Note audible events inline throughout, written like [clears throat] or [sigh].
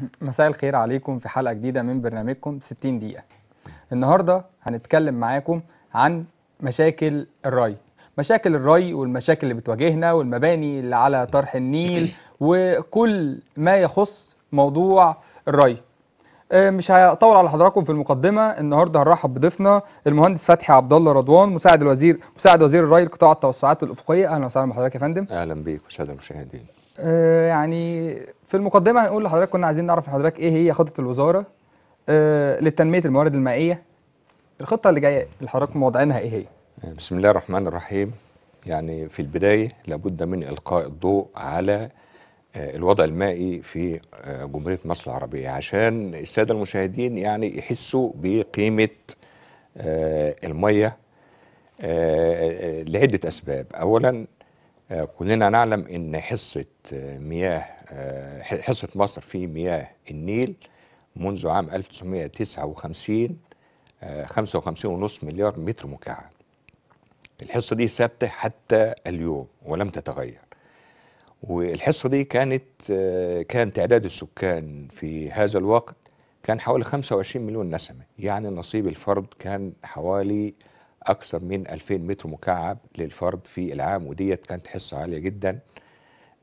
[laughs] مساء الخير عليكم في حلقة جديدة من برنامجكم 60 دقيقة النهاردة هنتكلم معاكم عن مشاكل الري مشاكل الري والمشاكل اللي بتواجهنا والمباني اللي على طرح النيل [clears throat] وكل ما يخص موضوع الري آه، مش هطول على حضراتكم في المقدمه النهارده هنرحب بضيفنا المهندس فتحي عبد الله رضوان مساعد الوزير مساعد وزير الري لقطاع التوسعات الافقيه اهلا وسهلا بحضرتك يا فندم اهلا بيك وسهلا المشاهدين آه، يعني في المقدمه هنقول لحضرتك كنا عايزين نعرف لحضرتك حضرتك ايه هي خطه الوزاره آه، لتنميه الموارد المائيه الخطه اللي جايه لحضرتك موضعينها ايه هي بسم الله الرحمن الرحيم يعني في البدايه لابد من القاء الضوء على آه، الوضع المائي في جمهوريه مصر العربيه عشان الساده المشاهدين يعني يحسوا بقيمه الميه لعده اسباب اولا آه، كلنا نعلم ان حصه آه، مياه آه، حصه مصر في مياه النيل منذ عام 1959 55.5 مليار متر مكعب الحصه دي ثابته حتى اليوم ولم تتغير والحصه دي كانت كان تعداد السكان في هذا الوقت كان حوالي 25 مليون نسمه يعني نصيب الفرد كان حوالي اكثر من 2000 متر مكعب للفرد في العام وديت كانت حصه عاليه جدا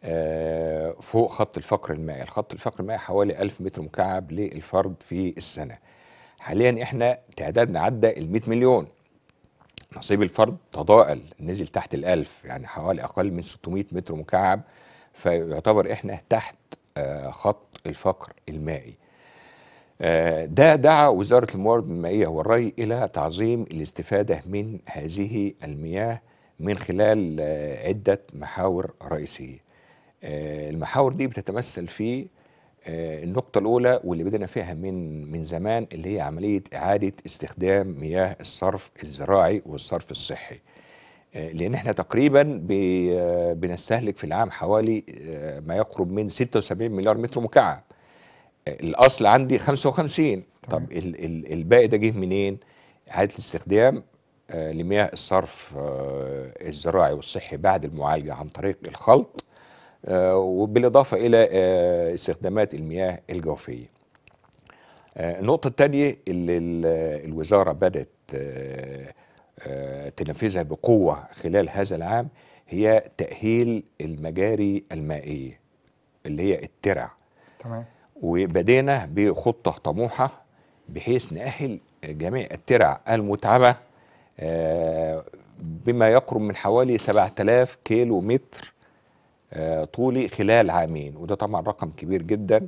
آه، فوق خط الفقر المائي الخط الفقر المائي حوالي 1000 متر مكعب للفرد في السنه حاليا احنا تعدادنا عدى ال 100 مليون نصيب الفرد تضاءل نزل تحت الألف يعني حوالي أقل من 600 متر مكعب فيعتبر إحنا تحت آه، خط الفقر المائي آه، ده دعا وزارة الموارد المائية والري إلى تعظيم الاستفادة من هذه المياه من خلال آه، عدة محاور رئيسية آه، المحاور دي بتتمثل في النقطة الأولى واللي بدنا فيها من من زمان اللي هي عملية إعادة استخدام مياه الصرف الزراعي والصرف الصحي لأن احنا تقريبا بنستهلك في العام حوالي ما يقرب من 76 مليار متر مكعب الاصل عندي 55 طب الباقي ده جه منين اعاده الاستخدام آه، لمياه الصرف آه، الزراعي والصحي بعد المعالجه عن طريق الخلط آه، وبالاضافه الى استخدامات المياه الجوفيه النقطة الثانية اللي الوزارة بدأت تنفذها بقوة خلال هذا العام هي تأهيل المجاري المائية اللي هي الترع تمام وبدينا بخطة طموحة بحيث نأهل جميع الترع المتعبة آه، بما يقرب من حوالي 7000 كيلو متر آه، طولي خلال عامين وده طبعا رقم كبير جدا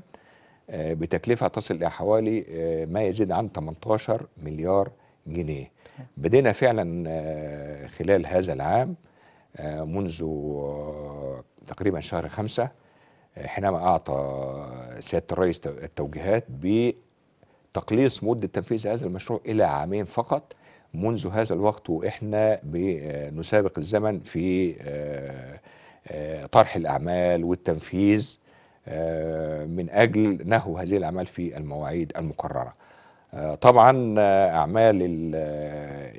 آه، بتكلفة تصل إلى حوالي ما يزيد عن 18 مليار جنيه بدينا فعلا خلال هذا العام منذ تقريبا شهر خمسة حينما اعطى سياده الرئيس التوجيهات بتقليص مده تنفيذ هذا المشروع الى عامين فقط منذ هذا الوقت واحنا بنسابق الزمن في آه، آه، طرح الاعمال والتنفيذ آه، من اجل نهو هذه الاعمال في المواعيد المقرره. طبعا اعمال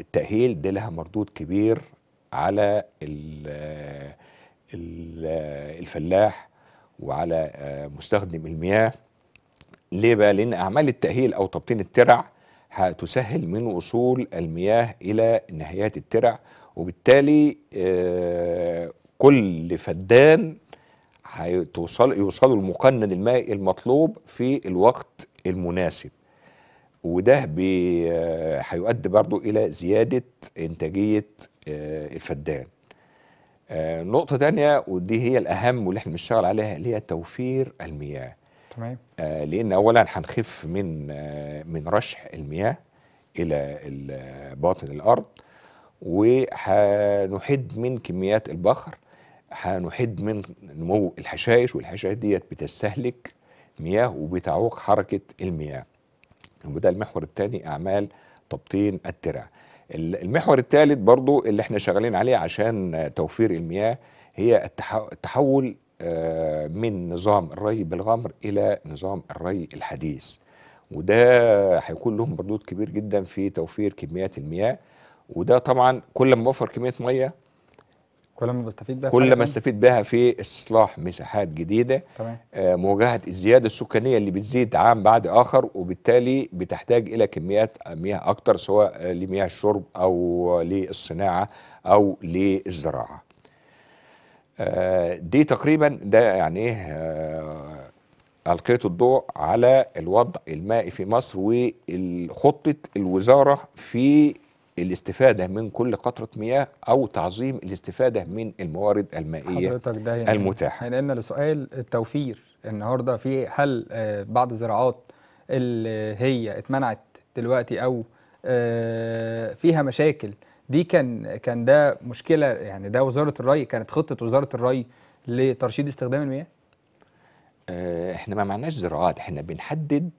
التاهيل دي لها مردود كبير على الفلاح وعلى آه، مستخدم المياه ليه بقى لان اعمال التاهيل او تبطين الترع هتسهل من وصول المياه الى نهايات الترع وبالتالي آه، كل فدان هيتوصل يوصلوا المقنن المائي المطلوب في الوقت المناسب وده آه، هيؤدي برضو الى زياده انتاجيه الفدان آه، نقطة تانية ودي هي الأهم واللي احنا بنشتغل عليها اللي هي توفير المياه تمام آه، لأن أولا هنخف من آه، من رشح المياه إلى باطن الأرض وهنحد من كميات البخر هنحد من نمو الحشائش والحشائش ديت بتستهلك مياه وبتعوق حركة المياه وده المحور الثاني أعمال تبطين الترع المحور الثالث برضو اللي احنا شغالين عليه عشان توفير المياه هي التحول آه، من نظام الري بالغمر الى نظام الري الحديث وده هيكون لهم مردود كبير جدا في توفير كميات المياه وده طبعا كل ما بوفر كميه ميه كل ما بستفيد بها كل ما استفيد بها في استصلاح مساحات جديده تمام. آه مواجهه الزياده السكانيه اللي بتزيد عام بعد اخر وبالتالي بتحتاج الى كميات مياه اكتر سواء لمياه الشرب او للصناعه او للزراعه آه دي تقريبا ده يعني ايه آه القيت الضوء على الوضع المائي في مصر وخطه الوزاره في الاستفاده من كل قطره مياه او تعظيم الاستفاده من الموارد المائيه حضرتك ده يعني المتاحه يعني أن لسؤال التوفير النهارده في هل آه، بعض الزراعات اللي هي اتمنعت دلوقتي او آه، فيها مشاكل دي كان كان ده مشكله يعني ده وزاره الري كانت خطه وزاره الري لترشيد استخدام المياه آه، احنا ما معناش زراعات احنا بنحدد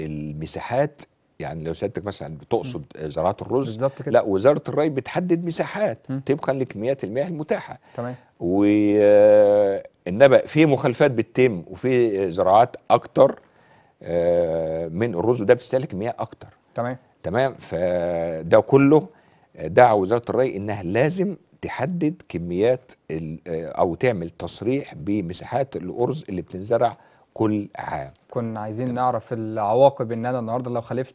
المساحات يعني لو سيادتك مثلا بتقصد زراعه الرز بالظبط كده لا وزاره الري بتحدد مساحات طبقا لكميات المياه المتاحه تمام والنبأ آه، في مخالفات بتتم وفي زراعات اكتر آه، من الرز وده بتستهلك مياه اكتر تمام تمام فده كله دعا وزاره الري انها لازم تحدد كميات آه، او تعمل تصريح بمساحات الارز اللي بتنزرع كل عام كنا عايزين نعرف العواقب ان انا النهارده لو خالفت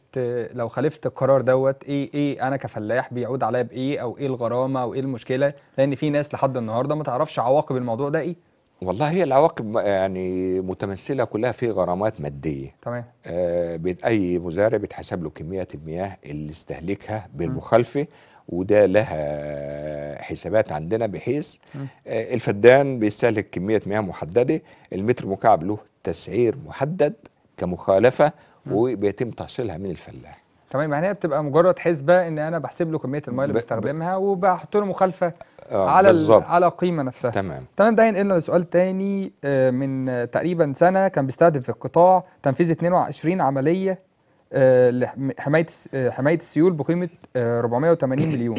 لو خالفت القرار دوت ايه ايه انا كفلاح بيعود عليا بايه او ايه الغرامه او ايه المشكله لان في ناس لحد النهارده ما تعرفش عواقب الموضوع ده ايه والله هي العواقب يعني متمثله كلها في غرامات ماديه تمام آه اي مزارع بيتحسب له كميه المياه اللي استهلكها بالمخالفه وده لها حسابات عندنا بحيث آه، الفدان بيستهلك كمية مياه محددة المتر مكعب له تسعير محدد كمخالفة وبيتم تحصيلها من الفلاح تمام يعني هي بتبقى مجرد حسبه ان انا بحسب له كميه المياه اللي بستخدمها وبحط له مخالفه آه على على القيمه نفسها تمام تمام ده ينقلنا لسؤال تاني آه، من تقريبا سنه كان بيستهدف القطاع تنفيذ 22 عمليه آه، لحمايه آه، حمايه السيول بقيمه 480 آه، مليون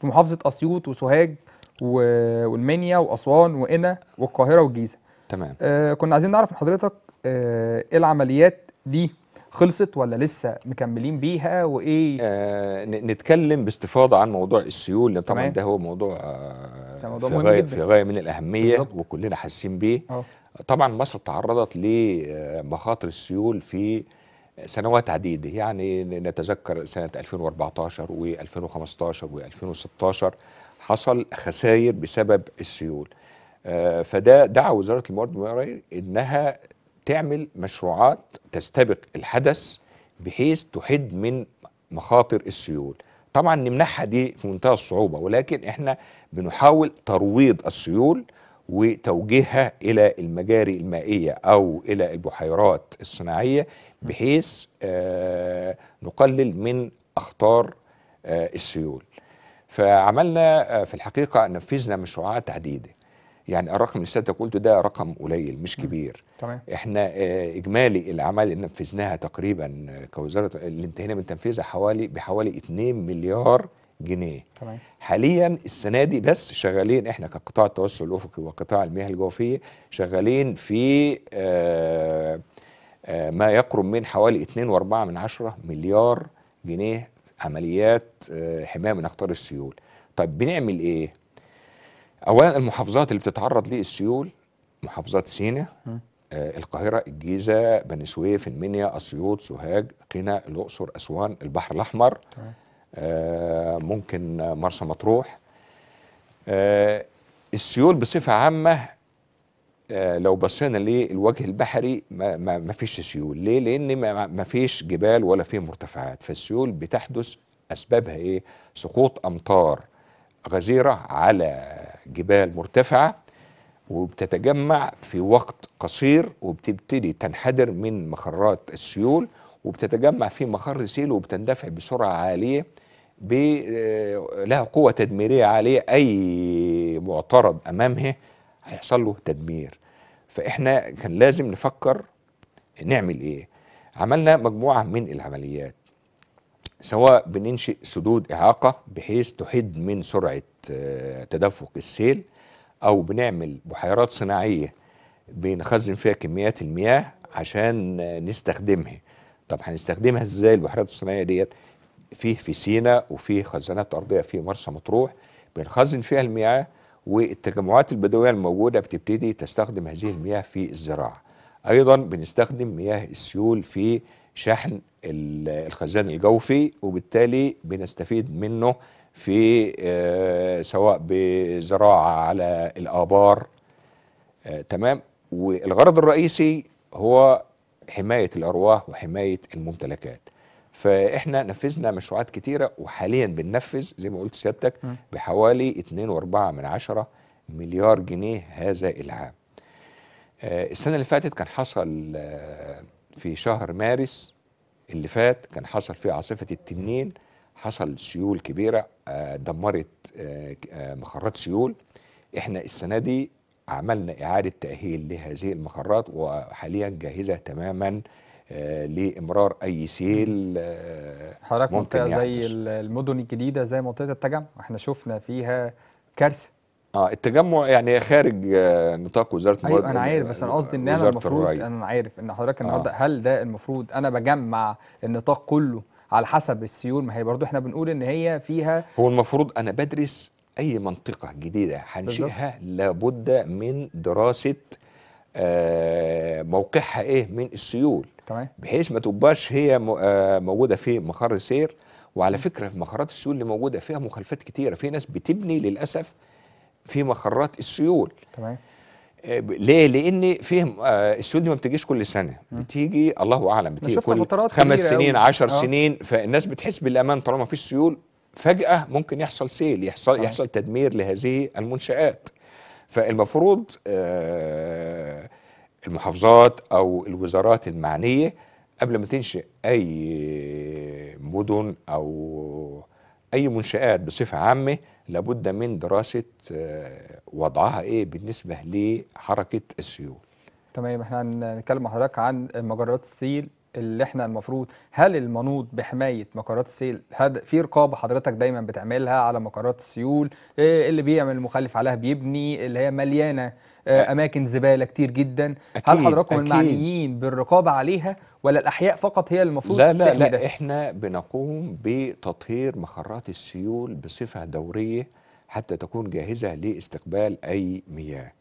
في محافظه اسيوط وسوهاج والمنيا واسوان وقنا والقاهره والجيزه تمام كنا عايزين نعرف من حضرتك ايه العمليات دي خلصت ولا لسه مكملين بيها وايه آه نتكلم باستفاضه عن موضوع السيول لان طبعا ده هو موضوع آه موضوع في غايه في غايه من الاهميه بالزبط. وكلنا حاسين بيه أوه. طبعا مصر تعرضت لمخاطر السيول في سنوات عديدة يعني نتذكر سنة 2014 و2015 و2016 حصل خسائر بسبب السيول آه، فده دعا وزارة الموارد المائية إنها تعمل مشروعات تستبق الحدث بحيث تحد من مخاطر السيول طبعا نمنحها دي في منتهى الصعوبة ولكن احنا بنحاول ترويض السيول وتوجيهها إلى المجاري المائية أو إلى البحيرات الصناعية بحيث آه، نقلل من أخطار آه، السيول فعملنا آه، في الحقيقة نفذنا مشروعات عديدة يعني الرقم اللي سيادتك قلته ده رقم قليل مش كبير تمام احنا اجمالي الاعمال اللي نفذناها تقريبا كوزاره اللي انتهينا من تنفيذها حوالي بحوالي 2 مليار جنيه تمام حاليا السنه دي بس شغالين احنا كقطاع التوسع الافقي وقطاع المياه الجوفيه شغالين في آه آه، ما يقرب من حوالي 2.4 مليار جنيه عمليات آه، حمايه من اخطار السيول طيب بنعمل ايه اولا المحافظات اللي بتتعرض للسيول محافظات سينا آه، القاهره الجيزه بني سويف المنيا اسيوط سوهاج قنا الاقصر اسوان البحر الاحمر آه ممكن مرسى مطروح آه السيول بصفه عامه آه، لو بصينا للوجه البحري ما, ما, ما فيش سيول ليه لان ما, ما فيش جبال ولا فيه مرتفعات فالسيول بتحدث اسبابها ايه سقوط امطار غزيره على جبال مرتفعه وبتتجمع في وقت قصير وبتبتدي تنحدر من مخرات السيول وبتتجمع في مخر سيل وبتندفع بسرعه عاليه آه، لها قوه تدميريه عاليه اي معترض امامها هيحصل له تدمير فاحنا كان لازم نفكر نعمل ايه عملنا مجموعه من العمليات سواء بننشئ سدود اعاقه بحيث تحد من سرعه آه، تدفق السيل او بنعمل بحيرات صناعيه بنخزن فيها كميات المياه عشان نستخدمها طب هنستخدمها ازاي البحيرات الصناعيه ديت فيه في سينا وفيه خزانات ارضيه في مرسى مطروح بنخزن فيها المياه والتجمعات البدوية الموجودة بتبتدي تستخدم هذه المياه في الزراعة أيضا بنستخدم مياه السيول في شحن الخزان الجوفي وبالتالي بنستفيد منه في آه، سواء بزراعة على الآبار آه، تمام والغرض الرئيسي هو حماية الأرواح وحماية الممتلكات فاحنا نفذنا مشروعات كتيره وحاليا بننفذ زي ما قلت سيادتك بحوالي 2.4 مليار جنيه هذا العام آه، السنه اللي فاتت كان حصل آه، في شهر مارس اللي فات كان حصل فيه عاصفه التنين حصل سيول كبيره آه، دمرت مخرات سيول احنا السنه دي عملنا اعاده تاهيل لهذه المخرات وحاليا جاهزه تماما آه، لامرار اي سيل آه، حضرتك منطقه زي المدن الجديده زي منطقه التجمع احنا شفنا فيها كارثه اه التجمع يعني خارج آه، نطاق وزاره الموارد ايوه انا عارف بس انا قصدي ان انا المفروض الرأي. انا عارف ان حضرتك النهارده آه. هل ده المفروض انا بجمع النطاق كله على حسب السيول ما هي برضو احنا بنقول ان هي فيها هو المفروض انا بدرس اي منطقه جديده هنشئها لابد من دراسه موقعها ايه من السيول تمام بحيث ما تبقاش هي آه، موجوده في مقر السير وعلى فكره في مقرات السيول اللي موجوده فيها مخالفات كتيره في ناس بتبني للاسف في مقرات السيول تمام آه، ليه؟ لان فيه آه، السيول دي ما بتجيش كل سنه بتيجي الله اعلم بتيجي كل خمس سنين 10 سنين فالناس بتحس بالامان طالما في سيول فجاه ممكن يحصل سيل يحصل يحصل تدمير لهذه المنشات فالمفروض آه المحافظات او الوزارات المعنيه قبل ما تنشئ اي مدن او اي منشات بصفه عامه لابد من دراسه آه، وضعها ايه بالنسبه لحركه السيول تمام احنا هنتكلم مع حضرتك عن مجرات السيل اللي احنا المفروض هل المنوط بحمايه مقرات السيل في رقابه حضرتك دايما بتعملها على مقرات السيول إيه اللي بيعمل المخالف عليها بيبني اللي هي مليانه آه، اماكن زباله كتير جدا أكيد هل حضراتكم المعنيين بالرقابه عليها ولا الاحياء فقط هي المفروض لا لا لا ده؟ احنا بنقوم بتطهير مخرات السيول بصفه دوريه حتى تكون جاهزه لاستقبال اي مياه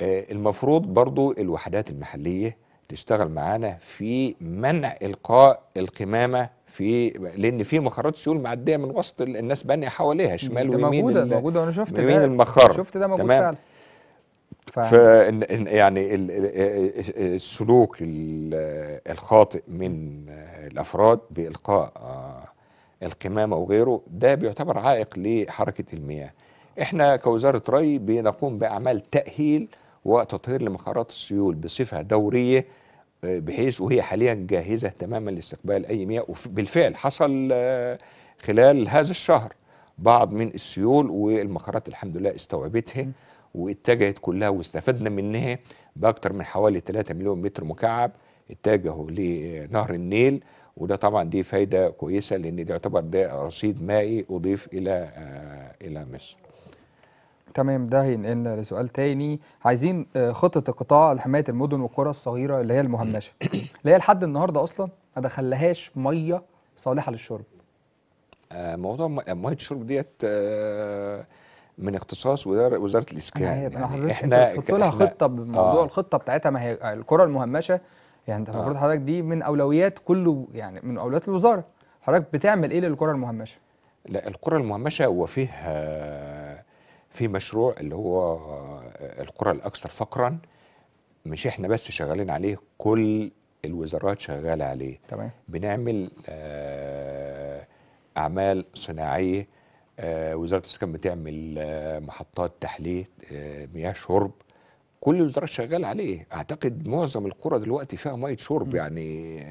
آه، المفروض برضو الوحدات المحليه تشتغل معانا في منع القاء القمامه في لان في مخرات سيول معديه من وسط الناس بانيه حواليها شمال ويمين موجوده موجوده انا شفت ده المخر شفت ده موجود تمام فعلا ف... يعني إيه- إيه- إيه السلوك الخاطئ من الافراد بالقاء آه، القمامه وغيره ده بيعتبر عائق لحركه المياه احنا كوزاره ري بنقوم باعمال تاهيل وتطهير لمخارات السيول بصفه دوريه آه، بحيث وهي حاليا جاهزه تماما لاستقبال اي مياه وبالفعل حصل آه، خلال هذا الشهر بعض من السيول والمخارات الحمد لله استوعبتها واتجهت كلها واستفدنا منها باكتر من حوالي 3 مليون متر مكعب اتجهوا لنهر النيل وده طبعا دي فايده كويسه لان ده يعتبر ده رصيد مائي اضيف الى آه، الى مصر. تمام ده هينقلنا لسؤال تاني عايزين آه، خطه القطاع لحمايه المدن والقرى الصغيره اللي هي المهمشه [clears throat] اللي هي لحد النهارده اصلا ما دخلهاش ميه صالحه للشرب. آه، موضوع ميه الشرب ديت من اختصاص وزاره, الاسكان يعني احنا حط لها خطه بموضوع آه. الخطه بتاعتها ما هي القرى المهمشه يعني انت آه. المفروض آه. حضرتك دي من اولويات كله يعني من اولويات الوزاره حضرتك بتعمل ايه للكره المهمشه لا القرى المهمشه هو فيه في مشروع اللي هو القرى الاكثر فقرا مش احنا بس شغالين عليه كل الوزارات شغاله عليه تمام بنعمل آه، اعمال صناعيه آه، وزاره السكن بتعمل آه، محطات تحليه آه، مياه شرب كل الوزارات شغاله عليه اعتقد معظم القرى دلوقتي فيها ميه شرب يعني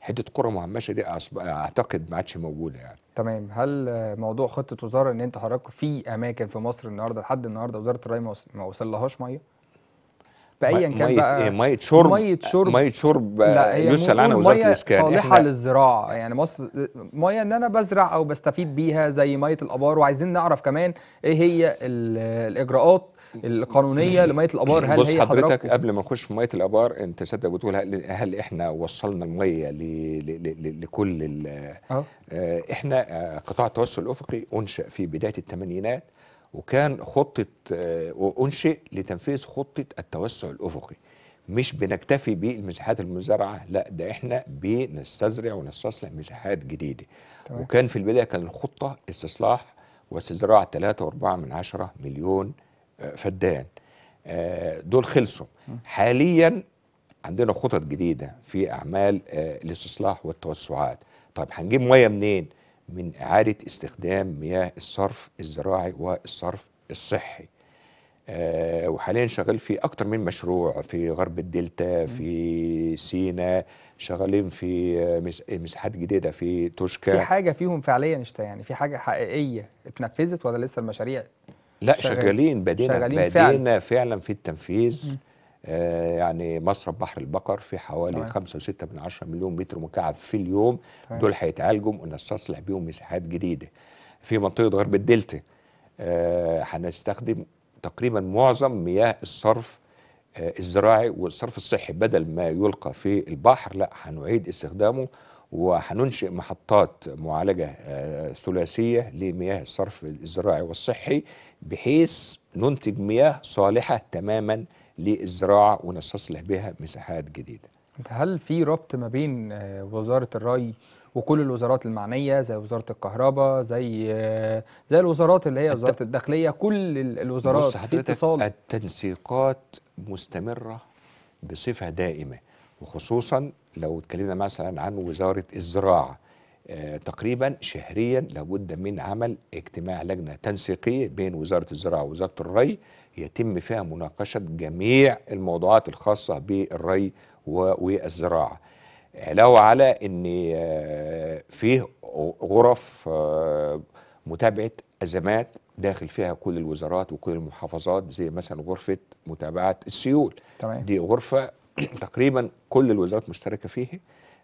حته قرى مهمشه دي اعتقد ما عادش موجوده يعني تمام هل موضوع خطه وزاره ان انت حضرتك في اماكن في مصر النهارده لحد النهارده وزاره الري ما وصلهاش ميه فايا كان بقى إيه، ميه شرب ميه شرب ميه شرب آه، يسهل عنها وزاره الاسكان ميه صالحه للزراعه يعني مصر ميه ان انا بزرع او بستفيد بيها زي ميه الابار وعايزين نعرف كمان ايه هي الاجراءات القانونيه [coughs] لميه الابار هل بص هي حضرتك قبل ما نخش في ميه الابار انت صدق بتقول هل, هل احنا وصلنا الميه ل ل ل لكل اه احنا آه، قطاع التوسع الافقي انشا في بدايه الثمانينات وكان خطه آه، انشئ لتنفيذ خطه التوسع الافقي مش بنكتفي بالمساحات المزرعه لا ده احنا بنستزرع ونستصلح مساحات جديده طبعا. وكان في البدايه كان الخطه استصلاح واستزراع 3.4 من 10 مليون آه، فدان آه، دول خلصوا حاليا عندنا خطط جديده في اعمال الاستصلاح والتوسعات طيب هنجيب ميه منين من إعادة استخدام مياه الصرف الزراعي والصرف الصحي أه وحاليا شغال في أكتر من مشروع في غرب الدلتا في سينا شغالين في آه، آه، مساحات جديدة في توشكا في حاجة فيهم فعليا يعني في حاجة حقيقية اتنفذت ولا لسه المشاريع لا شغالين, شغالين بدينا شغالين بدينا فعلا. فعلا في التنفيذ م. آه، يعني مصرف بحر البقر في حوالي طيب. خمسة وستة من عشرة مليون متر مكعب في اليوم طيب. دول هيتعالجوا ونستصلح بيهم مساحات جديده في منطقه غرب الدلتا آه، هنستخدم آه تقريبا معظم مياه الصرف آه الزراعي والصرف الصحي بدل ما يلقى في البحر لا هنعيد استخدامه وهننشئ محطات معالجة آه، ثلاثية لمياه الصرف الزراعي والصحي بحيث ننتج مياه صالحة تماما للزراعه ونستصلح بها مساحات جديده. هل في ربط ما بين آه، وزاره الري وكل الوزارات المعنيه زي وزاره الكهرباء زي آه، زي الوزارات اللي هي الت... وزاره الداخليه كل الوزارات في اتصال التنسيقات مستمره بصفه دائمه وخصوصا لو اتكلمنا مثلا عن وزاره الزراعه آه، تقريبا شهريا لابد من عمل اجتماع لجنه تنسيقيه بين وزاره الزراعه ووزاره الري يتم فيها مناقشه جميع الموضوعات الخاصه بالري والزراعه علاوه على ان آه، فيه غرف آه، متابعه ازمات داخل فيها كل الوزارات وكل المحافظات زي مثلا غرفه متابعه السيول تمام. دي غرفه [clears throat] تقريبا كل الوزارات مشتركه فيها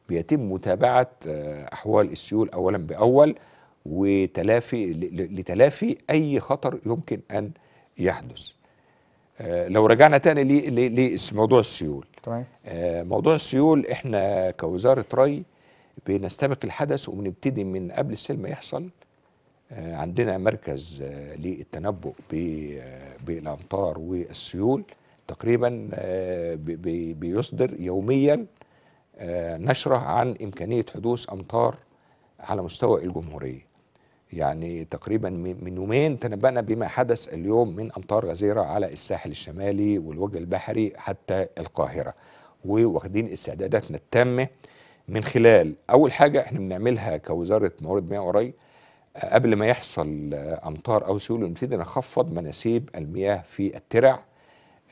بيتم متابعه آه، احوال السيول اولا باول وتلافي لتلافي اي خطر يمكن ان يحدث آه، لو رجعنا تاني لموضوع السيول تمام آه، موضوع السيول احنا كوزاره ري بنستبق الحدث وبنبتدي من قبل السيل ما يحصل آه، عندنا مركز للتنبؤ بالامطار والسيول تقريبا بيصدر يوميا نشره عن امكانيه حدوث امطار على مستوى الجمهوريه يعني تقريبا من يومين تنبأنا بما حدث اليوم من أمطار غزيرة على الساحل الشمالي والوجه البحري حتى القاهرة وواخدين استعداداتنا التامة من خلال أول حاجة احنا بنعملها كوزارة موارد مياه وري آه، قبل ما يحصل آه، أمطار أو سيول نبتدي نخفض مناسيب المياه في الترع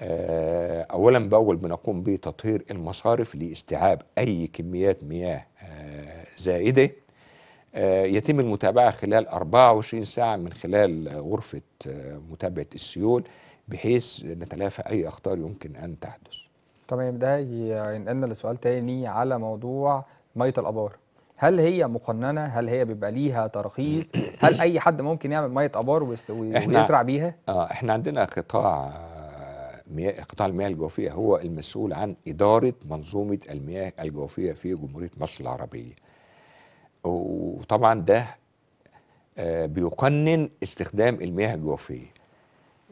آه، أولا بأول بنقوم بتطهير المصارف لاستيعاب أي كميات مياه زائدة آه، يتم المتابعة خلال 24 ساعة من خلال غرفة آه، متابعة السيول بحيث نتلافى أي أخطار يمكن أن تحدث تمام ده ينقلنا لسؤال تاني على موضوع مية الأبار هل هي مقننه هل هي بيبقى ليها ترخيص هل اي حد ممكن يعمل ميه ابار ويزرع بيها اه احنا عندنا قطاع آه، مياه قطاع المياه الجوفيه هو المسؤول عن اداره منظومه المياه الجوفيه في جمهوريه مصر العربيه وطبعا ده آه، بيقنن استخدام المياه الجوفيه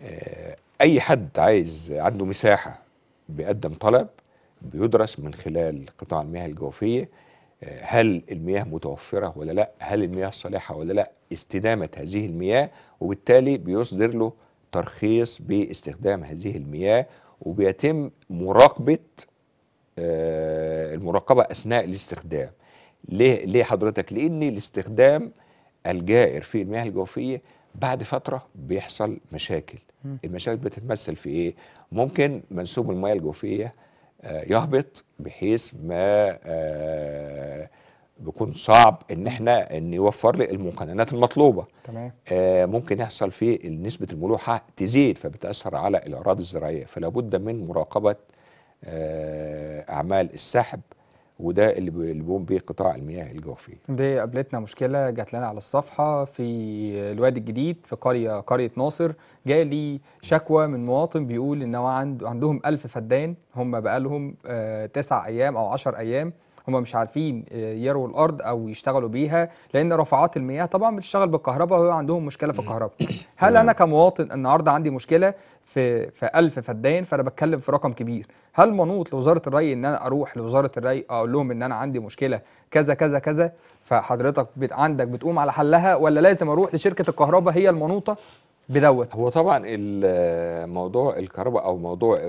آه، اي حد عايز عنده مساحه بيقدم طلب بيدرس من خلال قطاع المياه الجوفيه آه، هل المياه متوفره ولا لا هل المياه صالحه ولا لا استدامه هذه المياه وبالتالي بيصدر له ترخيص باستخدام هذه المياه وبيتم مراقبه المراقبه اثناء الاستخدام ليه ليه حضرتك؟ لان الاستخدام الجائر في المياه الجوفيه بعد فتره بيحصل مشاكل المشاكل بتتمثل في ايه؟ ممكن منسوب المياه الجوفيه آه، يهبط بحيث ما آه، بيكون صعب ان احنا ان يوفر لي المقننات المطلوبه تمام آه، ممكن يحصل في نسبه الملوحه تزيد فبتاثر على الاراضي الزراعيه فلا بد من مراقبه اعمال السحب وده اللي بيقوم به قطاع المياه الجوفيه. دي قابلتنا مشكله جات لنا على الصفحه في الوادي الجديد في قريه قريه ناصر جالي شكوى من مواطن بيقول ان هو عند عندهم 1000 فدان هم بقى لهم آه، تسع ايام او 10 ايام هم مش عارفين آه، يرووا الارض او يشتغلوا بيها لان رفعات المياه طبعا بتشتغل بالكهرباء وهو عندهم مشكله في الكهرباء هل انا كمواطن النهارده عندي مشكله في في 1000 فدان فانا بتكلم في رقم كبير هل منوط لوزاره الري ان انا اروح لوزاره الري اقول لهم ان انا عندي مشكله كذا كذا كذا فحضرتك بت عندك بتقوم على حلها ولا لازم اروح لشركه الكهرباء هي المنوطه بدوت هو طبعا الموضوع الكهرباء او موضوع آه،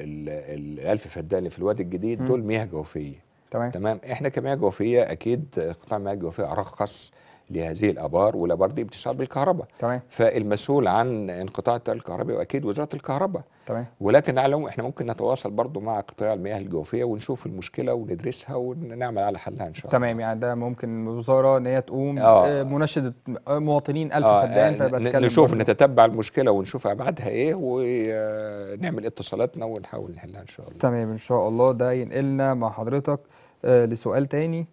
ال 1000 فدان في الوادي الجديد دول مياه جوفيه تمام تمام احنا كمياه جوفيه اكيد قطاع مياه جوفيه ارخص لهذه الابار والابار دي بتشتغل بالكهرباء تمام فالمسؤول عن انقطاع التيار الكهربي واكيد وزاره الكهرباء تمام ولكن على احنا ممكن نتواصل برضه مع قطاع المياه الجوفيه ونشوف المشكله وندرسها ونعمل على حلها ان شاء الله تمام يعني ده ممكن الوزاره ان هي تقوم آه, آه، مناشده مواطنين 1000 آه, يعني، آه، فدان نشوف برضو. نتتبع المشكله ونشوف ابعادها ايه ونعمل آه، اتصالاتنا ونحاول نحلها ان شاء الله تمام ان شاء الله ده ينقلنا مع حضرتك لسؤال تاني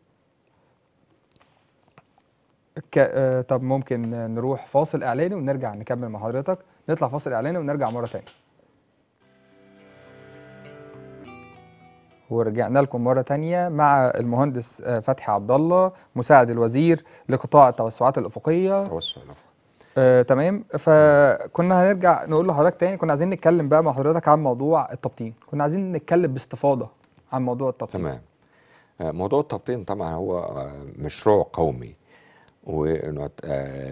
ك... آه، طب ممكن نروح فاصل اعلاني ونرجع نكمل مع حضرتك نطلع فاصل اعلاني ونرجع مره ثانيه ورجعنا لكم مرة تانية مع المهندس آه، فتحي عبد الله مساعد الوزير لقطاع التوسعات الأفقية توسع الأفق آه، تمام فكنا هنرجع نقول لحضرتك تاني كنا عايزين نتكلم بقى مع حضرتك عن موضوع التبطين كنا عايزين نتكلم باستفاضة عن موضوع التبطين تمام آه، موضوع التبطين طبعا هو مشروع قومي وانه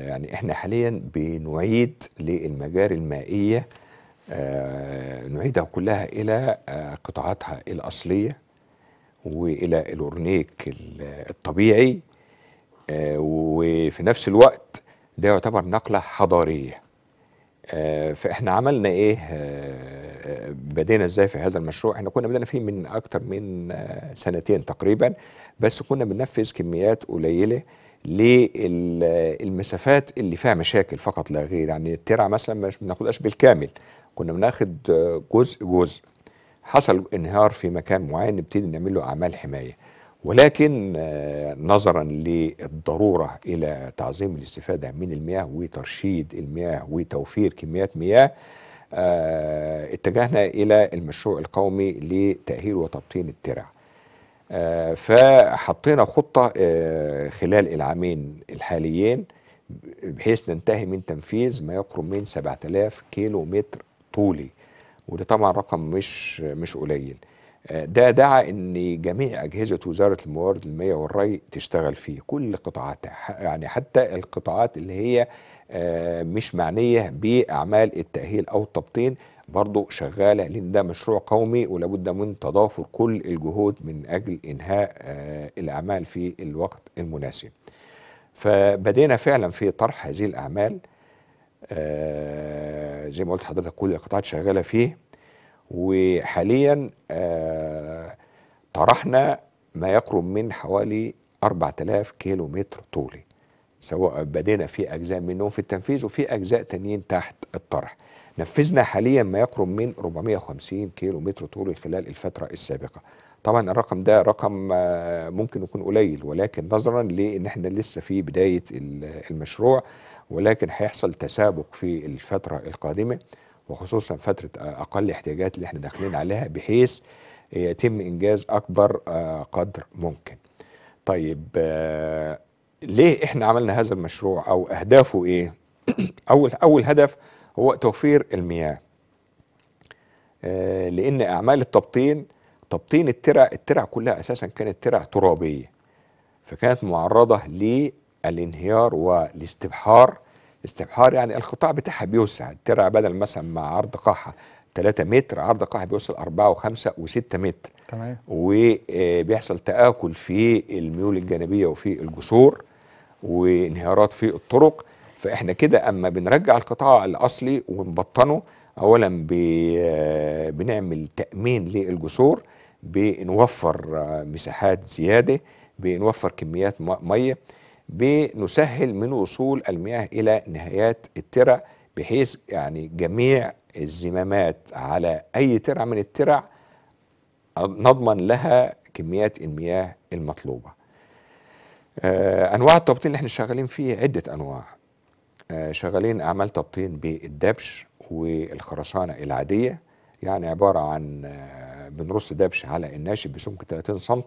يعني احنا حاليا بنعيد للمجاري المائيه آه، نعيدها كلها الى آه، قطاعاتها الاصليه والى الاورنيك الطبيعي آه، وفي نفس الوقت ده يعتبر نقله حضاريه فاحنا عملنا ايه بدينا ازاي في هذا المشروع احنا كنا بدينا فيه من اكتر من سنتين تقريبا بس كنا بننفذ كميات قليله للمسافات اللي فيها مشاكل فقط لا غير يعني الترع مثلا مش بناخدهاش بالكامل كنا بناخد جزء جزء حصل انهيار في مكان معين نبتدي نعمل له اعمال حمايه ولكن آه، نظرا للضروره الى تعظيم الاستفاده من المياه وترشيد المياه وتوفير كميات مياه آه، اتجهنا الى المشروع القومي لتاهيل وتبطين الترع فحطينا خطة آه، خلال العامين الحاليين بحيث ننتهي من تنفيذ ما يقرب من 7000 كيلو متر طولي وده طبعا رقم مش مش قليل آه، ده دعا ان جميع اجهزه وزاره الموارد المائيه والري تشتغل فيه كل قطاعاتها يعني حتى القطاعات اللي هي آه، مش معنيه باعمال التاهيل او التبطين برضه شغاله لان ده مشروع قومي ولابد من تضافر كل الجهود من اجل انهاء آه، الاعمال في الوقت المناسب. فبدينا فعلا في طرح هذه الاعمال آه، زي ما قلت حضرتك كل القطاعات شغاله فيه وحاليا آه، طرحنا ما يقرب من حوالي 4000 كيلو متر طولي سواء بدينا في اجزاء منهم في التنفيذ وفي اجزاء تانيين تحت الطرح. نفذنا حاليا ما يقرب من 450 كيلو متر طولي خلال الفترة السابقة طبعا الرقم ده رقم آه، ممكن يكون قليل ولكن نظرا لان احنا لسه في بدايه المشروع ولكن هيحصل تسابق في الفتره القادمه وخصوصا فتره آه، اقل احتياجات اللي احنا داخلين عليها بحيث يتم انجاز اكبر آه، قدر ممكن. طيب ليه احنا عملنا هذا المشروع او اهدافه ايه؟ [clears throat] اول اول هدف هو توفير المياه آه، لان اعمال التبطين تبطين الترع الترع كلها اساسا كانت ترع ترابيه فكانت معرضه للانهيار والاستبحار استبحار يعني القطاع بتاعها بيوسع الترع بدل مثلا مع عرض قاحه 3 متر عرض قاحه بيوصل 4 و5 و6 متر تمام وبيحصل تآكل في الميول الجانبيه وفي الجسور وانهيارات في الطرق فاحنا كده اما بنرجع القطاع الاصلي ونبطنه اولا بنعمل تامين للجسور بنوفر مساحات زياده بنوفر كميات ميه بنسهل من وصول المياه الى نهايات الترع بحيث يعني جميع الزمامات على اي ترع من الترع نضمن لها كميات المياه المطلوبه آه، انواع التبطين اللي احنا شغالين فيه عده انواع شغالين اعمال تبطين بالدبش والخرسانه العاديه يعني عباره عن آه، بنرص دبش على الناشف بسمك 30 سم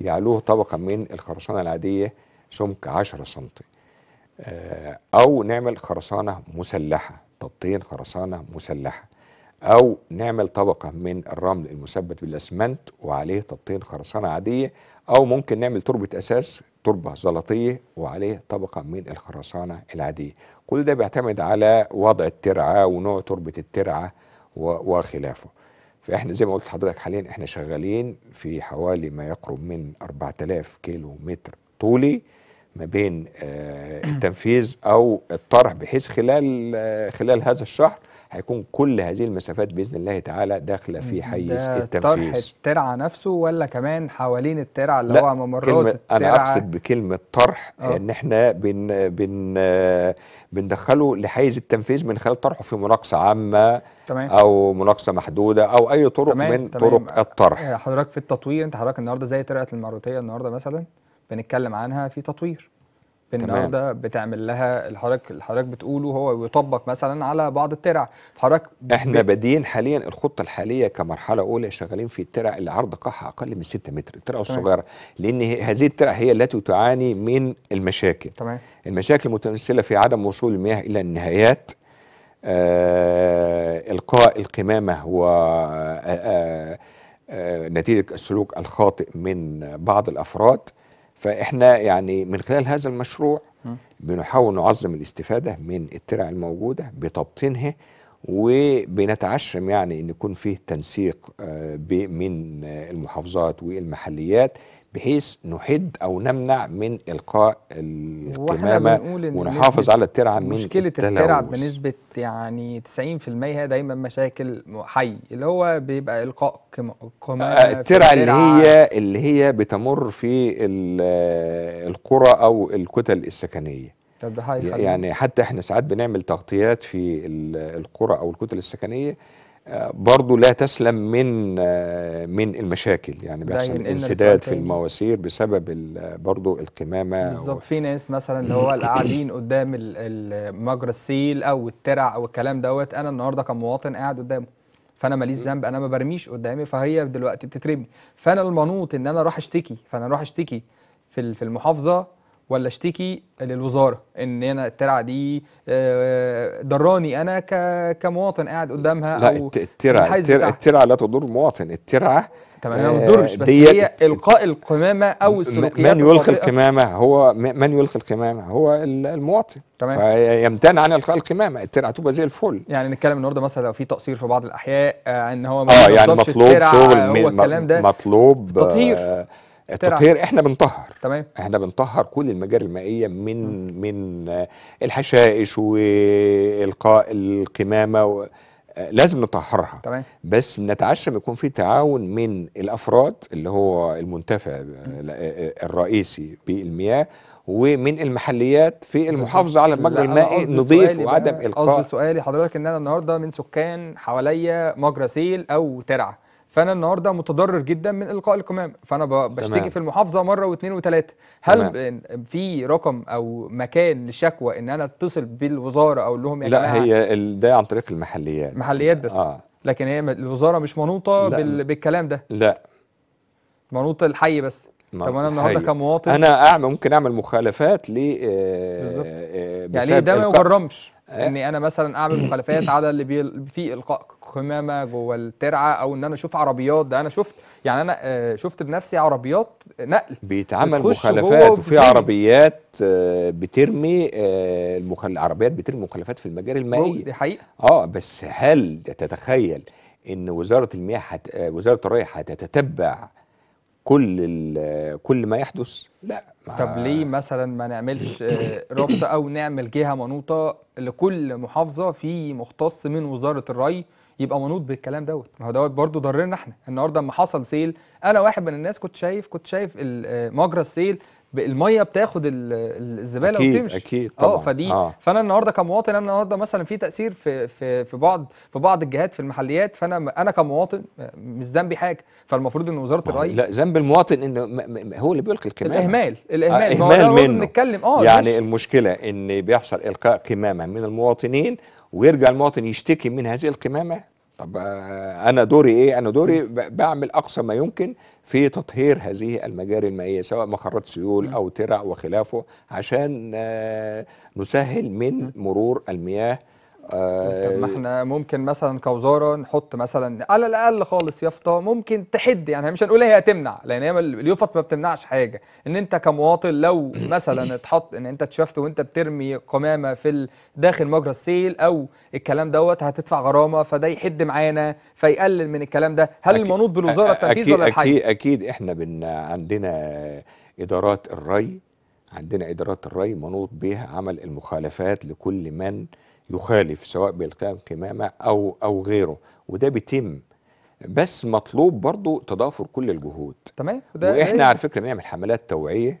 يعلوه طبقه من الخرسانه العاديه سمك 10 سم او نعمل خرسانه مسلحه تبطين خرسانه مسلحه او نعمل طبقه من الرمل المثبت بالاسمنت وعليه تبطين خرسانه عاديه او ممكن نعمل تربه اساس تربه زلطيه وعليه طبقه من الخرسانه العاديه كل ده بيعتمد على وضع الترعه ونوع تربه الترعه وخلافه فاحنا زي ما قلت لحضرتك حاليا احنا شغالين في حوالي ما يقرب من 4000 كيلو متر طولي ما بين آه، التنفيذ او الطرح بحيث خلال آه، خلال هذا الشهر هيكون كل هذه المسافات باذن الله تعالى داخله في حيز ده التنفيذ طرح الترعه نفسه ولا كمان حوالين الترعه اللي هو ممرات الترعه انا اقصد بكلمه طرح آه. ان احنا بن بن بندخله لحيز التنفيذ من خلال طرحه في مناقصه عامه تمام. او مناقصه محدوده او اي طرق تمام. من تمام. طرق الطرح آه، حضرتك في التطوير انت حضرتك النهارده زي طريقه الماروتيه النهارده مثلا بنتكلم عنها في تطوير بالنهارده بتعمل لها الحراك الحراك بتقوله هو يطبق مثلا على بعض الترع حراك احنا بادئين حاليا الخطه الحاليه كمرحله اولى شغالين في الترع اللي عرض قاعها اقل من 6 متر الترع الصغيره لان هذه الترع هي التي تعاني من المشاكل تمام المشاكل المتمثله في عدم وصول المياه الى النهايات آه القاء القمامه و آه آه, آه، نتيجه السلوك الخاطئ من بعض الافراد فاحنا يعني من خلال هذا المشروع بنحاول نعظم الاستفاده من الترع الموجوده بتبطينها وبنتعشم يعني ان يكون فيه تنسيق آه، من المحافظات والمحليات بحيث نحد او نمنع من القاء القمامه ونحافظ على الترعه من مشكله الترع بنسبه يعني 90% هي دايما مشاكل حي اللي هو بيبقى القاء قمامه الترع آه، اللي هي اللي هي بتمر في القرى او الكتل السكنيه طب يعني حتى احنا ساعات بنعمل تغطيات في القرى او الكتل السكنيه برضو لا تسلم من من المشاكل يعني بيحصل انسداد في المواسير بسبب برضو القمامه بالظبط و... في ناس مثلا اللي هو قاعدين قدام مجرى السيل او الترع او الكلام دوت انا النهارده كمواطن قاعد قدامه فانا ماليش ذنب انا ما برميش قدامي فهي دلوقتي بتترمي فانا المنوط ان انا اروح اشتكي فانا اروح اشتكي في في المحافظه ولا اشتكي للوزاره ان انا الترعه دي آه، ضراني انا كمواطن قاعد قدامها لا او الترعه الترعه لا تضر المواطن الترعه تمام آه ما بس هي القاء القمامه او السلوكيات من يلقي القمامه هو من يلقي القمامه هو المواطن تمام فيمتنع عن القاء القمامه الترعه تبقى زي الفل يعني نتكلم النهارده مثلا لو في تقصير في بعض الاحياء آه ان هو ما اه يعني مطلوب شغل هو الكلام ده مطلوب تطهير آه التطهير احنا بنطهر تمام احنا بنطهر كل المجاري المائيه من م. من الحشائش والقاء القمامه و... لازم نطهرها تمام بس بنتعشم يكون في تعاون من الافراد اللي هو المنتفع الرئيسي بالمياه ومن المحليات في المحافظه على المجرى المائي نظيف وعدم القاء قصدي سؤالي حضرتك ان انا النهارده من سكان حواليا مجرى سيل او ترعه فانا النهارده متضرر جدا من القاء القمامه فانا بشتكي تمام. في المحافظه مره واثنين وثلاثه هل تمام. في رقم او مكان للشكوى ان انا اتصل بالوزاره اقول لهم يا لا هي ده عن طريق المحليات محليات بس آه. لكن هي الوزاره مش منوطه بال... بالكلام ده لا منوطه الحي بس طب انا النهارده كمواطن انا اعمل ممكن اعمل مخالفات ل آه، آه، يعني إيه؟ ده ما يجرمش آه. اني انا مثلا اعمل [clears throat] مخالفات على اللي بي... فيه القاء قمامه جوه الترعه او ان انا اشوف عربيات ده انا شفت يعني انا آه، شفت بنفسي عربيات نقل بيتعمل مخالفات وفي عربيات آه، بترمي العربيات بترمي مخالفات في المجاري المائيه دي حقيقه اه بس هل تتخيل ان وزاره المياه حت... وزاره الري هتتتبع كل كل ما يحدث لا ما طب ليه مثلا ما نعملش آه، ربط او نعمل جهه منوطه لكل محافظه في مختص من وزاره الري يبقى منوط بالكلام دوت ما هو دوت برضه ضررنا احنا النهارده لما حصل سيل انا واحد من الناس كنت شايف كنت شايف آه، مجرى السيل الميه بتاخد الزباله أكيد وتمشي اكيد آه، طبعا اه فدي آه. فانا النهارده كمواطن انا النهارده مثلا في تاثير في في في بعض في بعض الجهات في المحليات فانا انا كمواطن مش ذنبي حاجه فالمفروض ان وزاره الري لا ذنب المواطن ان هو اللي بيلقي الكمامه الاهمال الاهمال آه اهمال منه نتكلم اه يعني المشكله ان بيحصل القاء قمامه من المواطنين ويرجع المواطن يشتكي من هذه القمامه طب آه، انا دوري ايه انا دوري بعمل اقصى ما يمكن في تطهير هذه المجاري المائيه سواء مقرات سيول او ترع وخلافه عشان آه، نسهل من مرور المياه طب ما آه، احنا ممكن مثلا كوزاره نحط مثلا على الاقل خالص يافطه ممكن تحد يعني مش هنقول هي تمنع لان هي اليوفط ما بتمنعش حاجه ان انت كمواطن لو [coughs] مثلا اتحط ان انت اتشفت وانت بترمي قمامه في داخل مجرى السيل او الكلام دوت هتدفع غرامه فده يحد معانا فيقلل من الكلام ده هل المنوط بالوزاره التنفيذ ولا الحي اكيد اكيد احنا بن عندنا ادارات الري عندنا ادارات الري منوط بها عمل المخالفات لكل من يخالف سواء بالقيام قمامه او او غيره وده بيتم بس مطلوب برضو تضافر كل الجهود تمام ده واحنا إيه؟ على فكره بنعمل حملات توعيه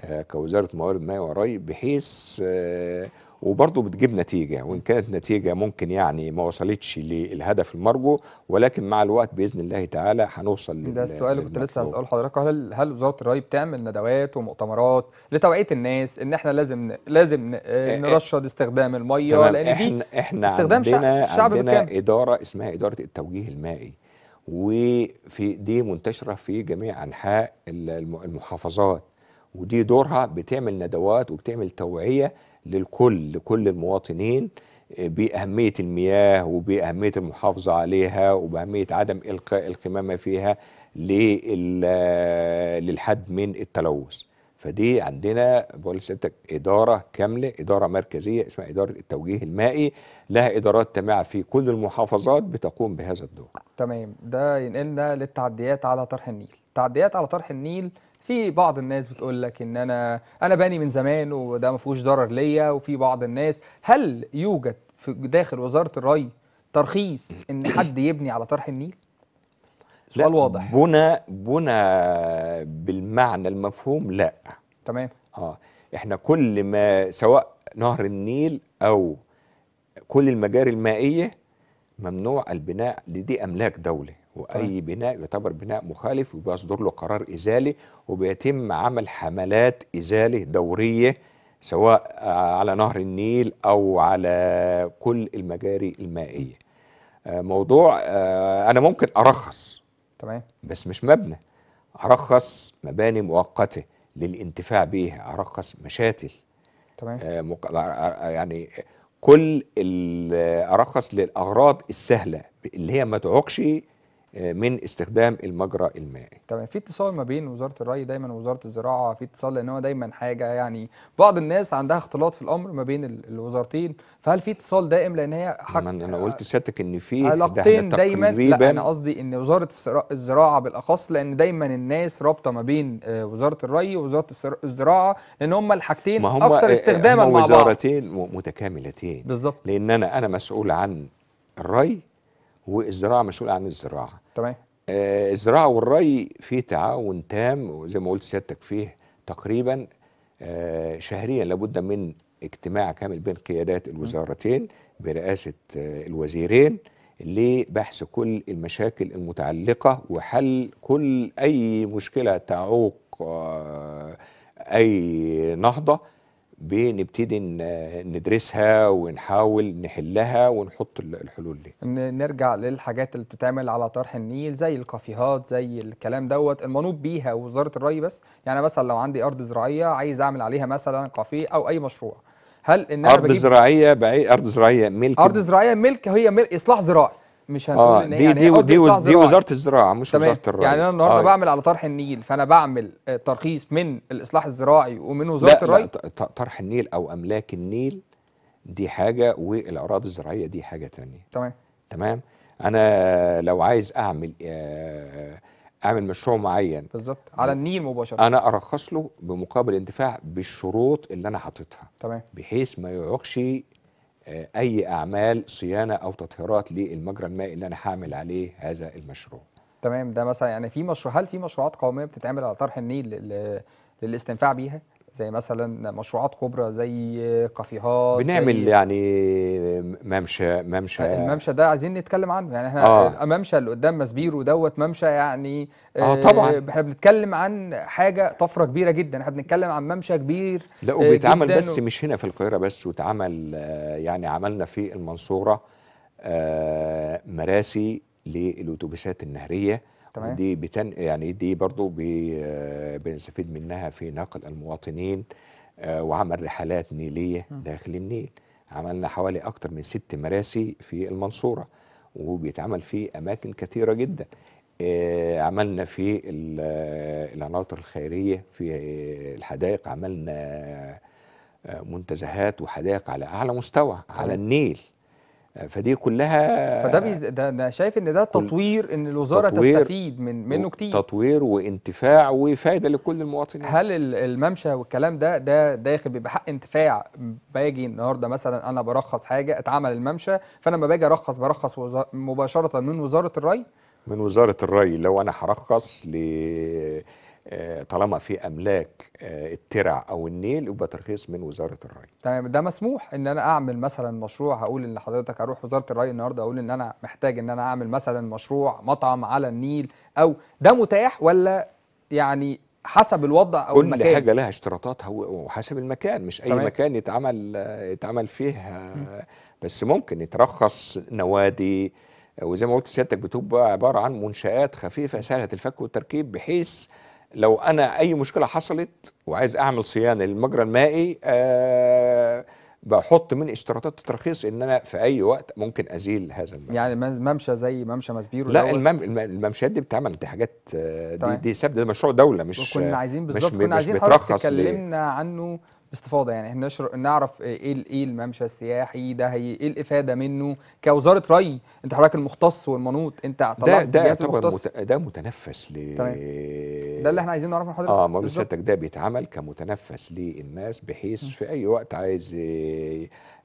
آه، كوزاره موارد مياه وراي بحيث آه، وبرضه بتجيب نتيجه وان كانت نتيجه ممكن يعني ما وصلتش للهدف المرجو ولكن مع الوقت باذن الله تعالى هنوصل ده السؤال اللي كنت لسه هساله لحضرتك هل هل وزاره الري بتعمل ندوات ومؤتمرات لتوعيه الناس ان احنا لازم لازم آه، إيه، إيه. نرشد استخدام الميه لان احنا احنا استخدام عندنا شعب عندنا بالكامل. اداره اسمها اداره التوجيه المائي وفي دي منتشره في جميع انحاء المحافظات ودي دورها بتعمل ندوات وبتعمل توعيه للكل لكل المواطنين آه، بأهمية المياه وبأهمية المحافظة عليها وبأهمية عدم إلقاء القمامة فيها آه، للحد من التلوث فدي عندنا بقول لسيادتك إدارة كاملة إدارة مركزية اسمها إدارة التوجيه المائي لها إدارات تابعة في كل المحافظات بتقوم بهذا الدور تمام ده ينقلنا للتعديات على طرح النيل التعديات على طرح النيل في بعض الناس بتقول لك ان انا انا باني من زمان وده ما فيهوش ضرر ليا وفي بعض الناس هل يوجد في داخل وزاره الري ترخيص ان حد يبني على طرح النيل؟ سؤال واضح بنى بنى بالمعنى المفهوم لا تمام اه احنا كل ما سواء نهر النيل او كل المجاري المائيه ممنوع البناء لدي املاك دوله واي طيب. بناء يعتبر بناء مخالف وبيصدر له قرار ازاله وبيتم عمل حملات ازاله دوريه سواء آه، على نهر النيل او على كل المجاري المائيه آه، موضوع آه، انا ممكن ارخص تمام بس مش مبنى ارخص مباني مؤقته للانتفاع بيها ارخص مشاتل تمام يعني كل ارخص للاغراض السهله اللي هي ما تعوقش آه، من استخدام المجرى المائي. تمام في اتصال ما بين وزاره الري دايما ووزاره الزراعه في اتصال لان هو دايما حاجه يعني بعض الناس عندها اختلاط في الامر ما بين الوزارتين فهل في اتصال دائم لان هي حق انا قلت سيادتك ان في علاقتين دايما لا انا قصدي ان وزاره الزراعه بالاخص لان دايما الناس رابطه ما بين آه، وزاره الري ووزاره الزراعه لان هما الحاجتين هم اكثر آه، استخداما مع بعض وزارتين متكاملتين بالظبط لان انا انا مسؤول عن الري والزراعه مسؤول عن الزراعه تمام آه الزراعه والري في تعاون تام وزي ما قلت سيادتك فيه تقريبا آه شهريا لابد من اجتماع كامل بين قيادات الوزارتين برئاسه آه الوزيرين لبحث كل المشاكل المتعلقه وحل كل اي مشكله تعوق آه، اي نهضه بنبتدي ندرسها ونحاول نحلها ونحط الحلول ليها نرجع للحاجات اللي بتتعمل على طرح النيل زي الكافيهات زي الكلام دوت المنوط بيها وزاره الري بس يعني مثلا لو عندي ارض زراعيه عايز اعمل عليها مثلا كافيه او اي مشروع هل ان ارض زراعيه بعيد ارض زراعيه ملك ارض زراعيه ملك هي ملك اصلاح زراعي مش هنقول آه ان دي يعني دي دي, دي, دي وزاره الزراعه مش تمام. وزاره الري يعني انا النهارده آه. بعمل على طرح النيل فانا بعمل آه، ترخيص من الاصلاح الزراعي ومن وزاره الري لا طرح النيل او املاك النيل دي حاجه والاراضي الزراعيه دي حاجه ثانيه تمام تمام انا لو عايز اعمل آه، اعمل مشروع معين بالظبط على النيل مباشره انا ارخص له بمقابل انتفاع بالشروط اللي انا حاططها تمام بحيث ما يعوقش آه، اي اعمال صيانه او تطهيرات للمجرى المائي اللي انا هعمل عليه هذا المشروع تمام ده مثلا يعني في مشروع هل في مشروعات قوميه بتتعمل على طرح النيل للاستنفاع بيها زي مثلا مشروعات كبرى زي كافيهات بنعمل زي يعني ممشى ممشى الممشى ده عايزين نتكلم عنه يعني احنا آه. ممشى اللي قدام مسبيرو دوت ممشى يعني آه،, اه طبعا احنا بنتكلم عن حاجه طفره كبيره جدا احنا بنتكلم عن ممشى كبير لا آه، وبيتعمل بس مش هنا في القاهره بس واتعمل آه، يعني عملنا في المنصوره مراسي للاتوبيسات النهريه تمام دي بتن يعني دي برضو آه، بنستفيد منها في نقل المواطنين آه، وعمل رحلات نيليه داخل النيل عملنا حوالي اكثر من ست مراسي في المنصوره وبيتعمل في اماكن كثيره جدا آه، عملنا في العناطر الخيريه في الحدائق عملنا منتزهات وحدائق على اعلى مستوى على النيل فدي كلها فده بيز... ده انا شايف ان ده تطوير ان الوزاره تطوير تستفيد من منه كتير تطوير وانتفاع وفائده لكل المواطنين هل الممشى والكلام ده ده داخل بيبقى حق انتفاع باجي النهارده مثلا انا برخص حاجه اتعمل الممشى فانا لما باجي ارخص برخص وزار... مباشره من وزاره الري من وزاره الري لو انا هرخص ل آه، طالما في املاك آه، الترع او النيل يبقى ترخيص من وزاره الري تمام ده مسموح ان انا اعمل مثلا مشروع هقول ان حضرتك اروح وزاره الري النهارده اقول ان انا محتاج ان انا اعمل مثلا مشروع مطعم على النيل او ده متاح ولا يعني حسب الوضع او كل المكان كل حاجه لها اشتراطاتها وحسب المكان مش اي طبعا. مكان يتعمل آه، يتعمل فيه بس ممكن يترخص نوادي وزي ما قلت سيادتك بتبقى عباره عن منشات خفيفه سهله الفك والتركيب بحيث لو انا اي مشكله حصلت وعايز اعمل صيانه للمجرى المائي أه بحط من اشتراطات الترخيص ان انا في اي وقت ممكن ازيل هذا المجرى يعني ممشى زي ممشى مسبيرو لا المم... الممشيات دي بتعمل دي حاجات آه، دي طيب. دي ثابته ده مشروع دوله مش كنا عايزين بالظبط كنا عايزين حضرتك تكلمنا عنه باستفاضه يعني نشر نعرف ايه إيه, ايه الممشى السياحي ده هي ايه الافاده منه كوزاره ري انت حضرتك المختص والمنوط انت ده ده يعتبر مت... ده متنفس ل طيب. ده اللي احنا عايزين نعرفه من حضرتك اه ما سيادتك ده بيتعمل كمتنفس للناس بحيث م. في اي وقت عايز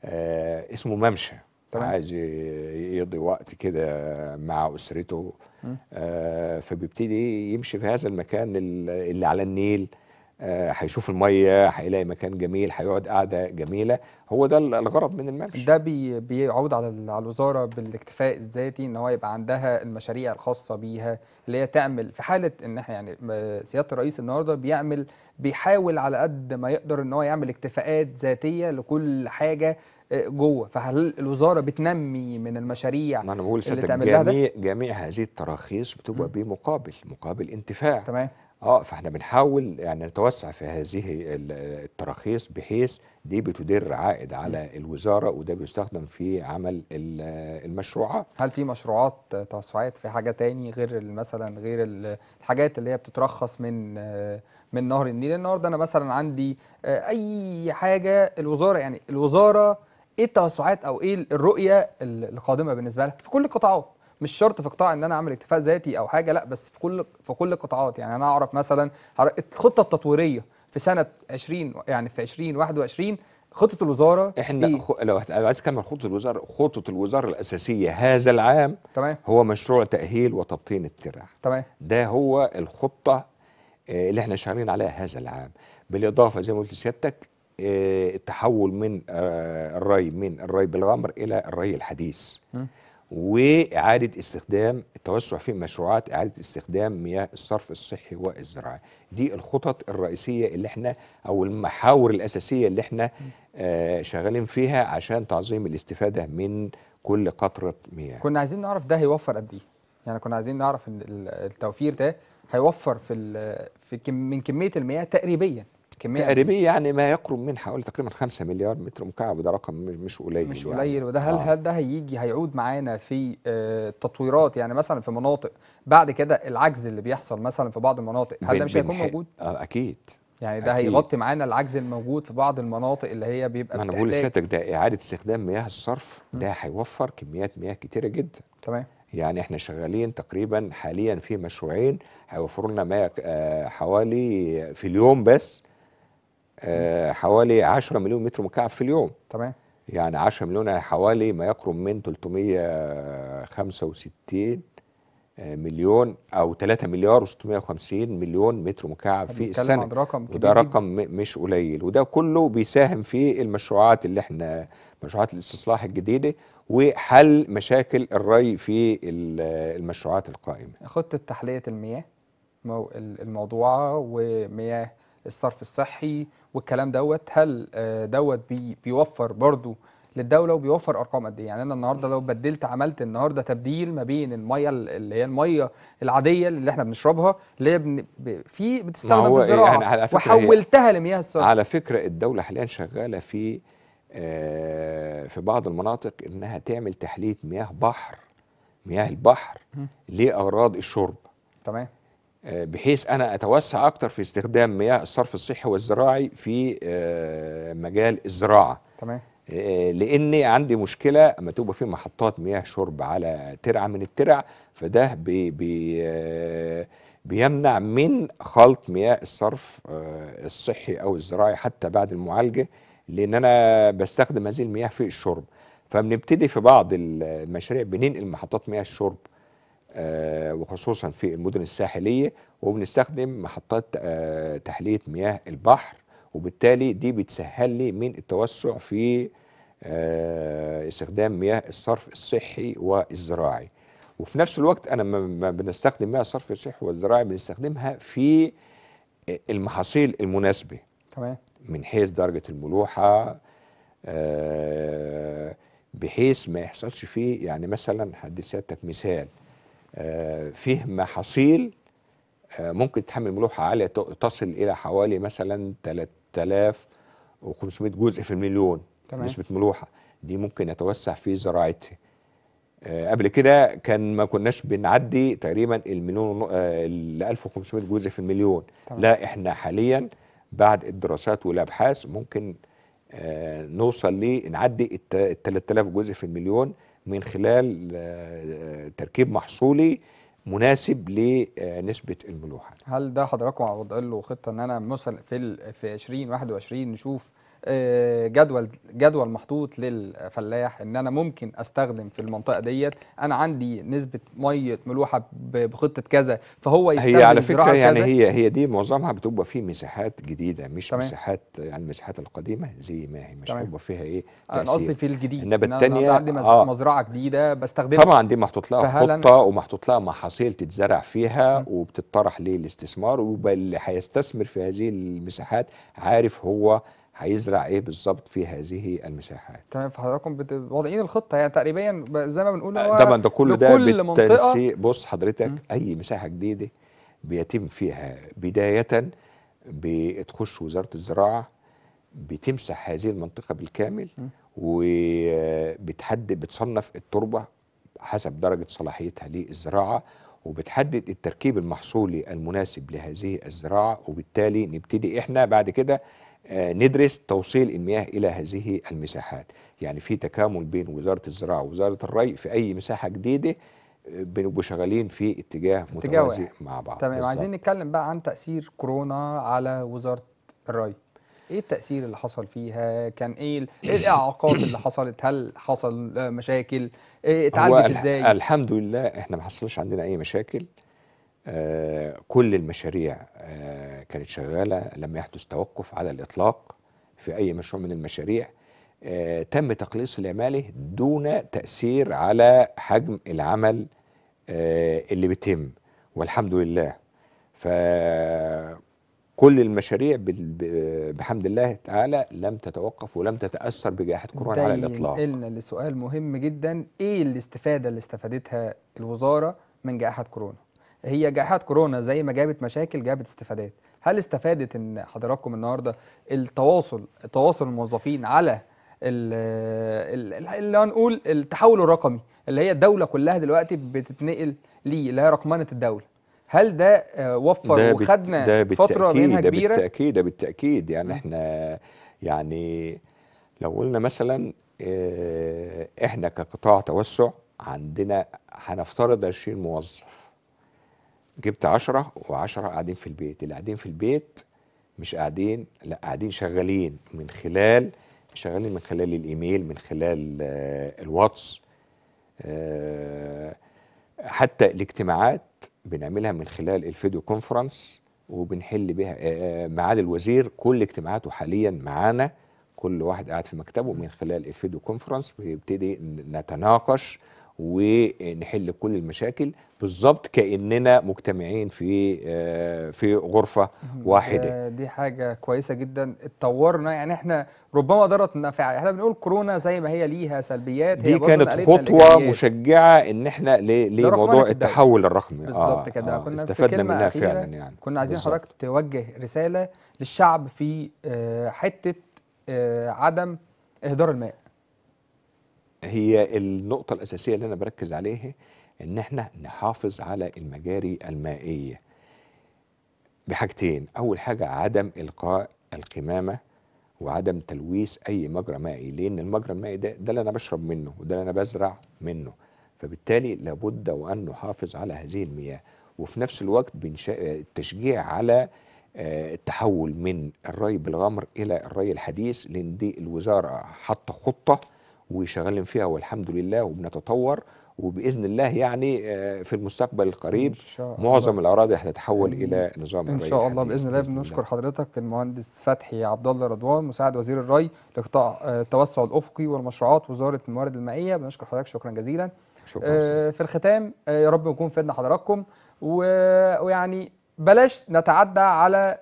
آه اسمه ممشى طبعا. عايز يقضي وقت كده مع اسرته آه فبيبتدي يمشي في هذا المكان اللي على النيل آه، هيشوف الميه هيلاقي مكان جميل هيقعد قعده جميله هو ده الغرض من الممشى ده بي بيعود على على الوزاره بالاكتفاء الذاتي ان هو يبقى عندها المشاريع الخاصه بيها اللي هي تعمل في حاله ان احنا يعني سياده الرئيس النهارده بيعمل بيحاول على قد ما يقدر ان هو يعمل اكتفاءات ذاتيه لكل حاجه آه، جوه فهل الوزاره بتنمي من المشاريع ما انا بقول اللي تعمل جميع, جميع هذه التراخيص بتبقى بمقابل مقابل انتفاع تمام اه فاحنا بنحاول يعني نتوسع في هذه التراخيص بحيث دي بتدر عائد على الوزاره وده بيستخدم في عمل المشروعات. هل في مشروعات توسعات في حاجه تاني غير مثلا غير الحاجات اللي هي بتترخص من من نهر النيل؟ النهارده انا مثلا عندي آه، اي حاجه الوزاره يعني الوزاره ايه التوسعات او ايه الرؤيه القادمه بالنسبه لها في كل القطاعات؟ مش شرط في قطاع ان انا اعمل اكتفاء ذاتي او حاجه لا بس في كل في كل القطاعات يعني انا اعرف مثلا الخطه التطويريه في سنه 20 يعني في 2021 خطه الوزاره احنا إيه؟ لو عايز اتكلم عن خطه الوزاره خطه الوزاره الاساسيه هذا العام تمام هو مشروع تاهيل وتبطين الترع تمام ده هو الخطه آه، اللي احنا شغالين عليها هذا العام بالاضافه زي ما قلت لسيادتك آه، التحول من آه، الري من الري بالغمر الى الري الحديث واعاده استخدام التوسع في مشروعات اعاده استخدام مياه الصرف الصحي والزراعي دي الخطط الرئيسيه اللي احنا او المحاور الاساسيه اللي احنا آه شغالين فيها عشان تعظيم الاستفاده من كل قطره مياه كنا عايزين نعرف ده هيوفر قد ايه يعني كنا عايزين نعرف ان التوفير ده هيوفر في في كم من كميه المياه تقريبيا كميه تقريبيا يعني ما يقرب من حوالي تقريبا 5 مليار متر مكعب وده رقم مش قليل مش يعني. قليل يعني. وده هل آه. هل ده هيجي هيعود معانا في التطويرات آه، يعني مثلا في مناطق بعد كده العجز اللي بيحصل مثلا في بعض المناطق هل ده مش هيكون موجود؟ آه اكيد يعني ده أكيد. هيغطي معانا العجز الموجود في بعض المناطق اللي هي بيبقى ما انا بقول لسيادتك ده اعاده استخدام مياه الصرف ده هيوفر كميات مياه كتيره جدا تمام يعني احنا شغالين تقريبا حاليا في مشروعين هيوفروا لنا مياه آه، حوالي في اليوم بس آه، حوالي 10 مليون متر مكعب في اليوم تمام يعني 10 مليون يعني حوالي ما يقرب من 365 آه، مليون او 3 مليار و650 مليون متر مكعب في السنه عن رقم كبير وده رقم مش قليل وده كله بيساهم في المشروعات اللي احنا مشروعات الاستصلاح الجديده وحل مشاكل الري في المشروعات القائمه خطه تحليه المياه الموضوعه ومياه الصرف الصحي والكلام دوت هل آه، دوت بيوفر برضو للدوله وبيوفر ارقام قد ايه يعني انا النهارده لو بدلت عملت النهارده تبديل ما بين الميه اللي هي الميه العاديه اللي احنا بنشربها اللي هي بن... في بتستخدم في إيه، الزراعه يعني على فكرة وحولتها لمياه الصرف على فكره الدوله حاليا شغاله في آه في بعض المناطق انها تعمل تحليه مياه بحر مياه البحر لاغراض الشرب تمام بحيث انا اتوسع اكتر في استخدام مياه الصرف الصحي والزراعي في آه، مجال الزراعه تمام آه، لاني عندي مشكله اما تبقى في محطات مياه شرب على ترعه من الترع فده بي بي آه، بيمنع من خلط مياه الصرف الصحي او الزراعي حتى بعد المعالجه لان انا بستخدم هذه المياه في الشرب فبنبتدي في بعض المشاريع بننقل محطات مياه الشرب آه، وخصوصا في المدن الساحلية وبنستخدم محطات آه، تحلية مياه البحر وبالتالي دي بتسهل لي من التوسع في آه، استخدام مياه الصرف الصحي والزراعي وفي نفس الوقت انا ما بنستخدم مياه الصرف الصحي والزراعي بنستخدمها في المحاصيل المناسبه تمام من حيث درجه الملوحه بحيث ما يحصلش فيه يعني مثلا حد سيادتك مثال آه، فيه محاصيل آه، ممكن تحمل ملوحة عالية تصل إلى حوالي مثلا 3500 جزء في المليون تمام. نسبة ملوحة دي ممكن يتوسع في زراعتها آه، قبل كده كان ما كناش بنعدي تقريبا المليون ال 1500 جزء في المليون طبعا. لا احنا حاليا بعد الدراسات والابحاث ممكن نوصل لنعدي ال 3000 جزء في المليون من خلال آه، تركيب محصولي مناسب لنسبه الملوحه هل ده حضراتكم وضع له خطه ان انا مثلا في في 2021 نشوف آه، جدول جدول محطوط للفلاح ان انا ممكن استخدم في المنطقه ديت انا عندي نسبه ميه ملوحه بخطه كذا فهو يستخدم هي على فكره يعني كذا. هي هي دي معظمها بتبقى في مساحات جديده مش تمام. مساحات يعني المساحات القديمه زي ما هي مش هيبقى فيها ايه تأثير. انا قصدي في الجديد انما الثانيه عندي آه مزرعه جديده بستخدمها طبعا دي محطوط لها خطه ومحطوط لها محاصيل تتزرع فيها م. وبتطرح للاستثمار واللي هيستثمر في هذه المساحات عارف هو هيزرع ايه بالظبط في هذه المساحات تمام فحضراتكم واضعين الخطه يعني تقريبا زي ما بنقول هو طبعا ده كله ده بالتنسيق بص حضرتك م. اي مساحه جديده بيتم فيها بدايه بتخش وزاره الزراعه بتمسح هذه المنطقه بالكامل وبتحدد بتصنف التربه حسب درجه صلاحيتها للزراعه وبتحدد التركيب المحصولي المناسب لهذه الزراعه وبالتالي نبتدي احنا بعد كده آه، ندرس توصيل المياه إلى هذه المساحات يعني في تكامل بين وزارة الزراعة ووزارة الري في أي مساحة جديدة آه، بنبقوا شغالين في اتجاه متوازي مع بعض تمام بالزبط. عايزين نتكلم بقى عن تأثير كورونا على وزارة الري ايه التأثير اللي حصل فيها كان ايه, إيه الاعاقات اللي حصلت هل حصل مشاكل إيه اتعالجت ازاي الحمد لله احنا ما حصلش عندنا اي مشاكل آه، كل المشاريع آه، كانت شغالة لم يحدث توقف على الإطلاق في أي مشروع من المشاريع آه، تم تقليص لعماله دون تأثير على حجم العمل اللي بيتم والحمد لله فكل المشاريع بحمد الله تعالى لم تتوقف ولم تتأثر بجائحة كورونا على الإطلاق قلنا لسؤال مهم جدا إيه الاستفادة اللي استفادتها الوزارة من جائحة كورونا هي جائحه كورونا زي ما جابت مشاكل جابت استفادات هل استفادت ان حضراتكم النهارده التواصل تواصل الموظفين على اللي هنقول التحول الرقمي اللي هي الدوله كلها دلوقتي بتتنقل ليه اللي هي رقمنه الدوله هل ده آه، وفر ده وخدنا ده فتره منها كبيره ده بالتاكيد ده بالتاكيد يعني احنا يعني لو قلنا مثلا آه، احنا كقطاع توسع عندنا هنفترض 20 موظف جبت عشرة وعشرة قاعدين في البيت اللي قاعدين في البيت مش قاعدين لا قاعدين شغالين من خلال شغالين من خلال الايميل من خلال آه، الواتس آه، حتى الاجتماعات بنعملها من خلال الفيديو كونفرنس وبنحل بها آه، معالي الوزير كل اجتماعاته حاليا معانا كل واحد قاعد في مكتبه من خلال الفيديو كونفرنس بيبتدي نتناقش ونحل كل المشاكل بالظبط كاننا مجتمعين في آه، في غرفه واحده آه، دي حاجه كويسه جدا اتطورنا يعني احنا ربما ضرت فعلا احنا بنقول كورونا زي ما هي ليها سلبيات دي هي كانت خطوه مشجعه ان احنا لموضوع التحول الرقمي بالظبط آه كده آه كنا استفدنا منها فعلا يعني كنا عايزين حضرتك توجه رساله للشعب في آه، حته عدم اهدار الماء هي النقطة الأساسية اللي أنا بركز عليها إن إحنا نحافظ على المجاري المائية بحاجتين أول حاجة عدم إلقاء القمامة وعدم تلويث أي مجرى مائي لأن المجرى المائي ده ده اللي أنا بشرب منه وده اللي أنا بزرع منه فبالتالي لابد وأن نحافظ على هذه المياه وفي نفس الوقت التشجيع على آه، التحول من الري بالغمر إلى الري الحديث لأن دي الوزارة حاطة خطة وشغالين فيها والحمد لله وبنتطور وباذن الله يعني آه، في المستقبل القريب معظم الله. الاراضي هتتحول الى نظام ان شاء الله باذن الله بنشكر حضرتك المهندس فتحي عبد الله رضوان مساعد وزير الري لقطاع آه، التوسع الافقي والمشروعات وزاره الموارد المائيه بنشكر حضرتك شكرا جزيلا شكرا آه في الختام آه، يا رب نكون فدنا حضراتكم ويعني بلاش نتعدى على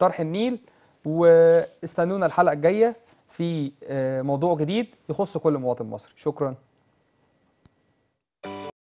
طرح النيل واستنونا الحلقه الجايه في آه، موضوع جديد يخص كل مواطن مصري شكرا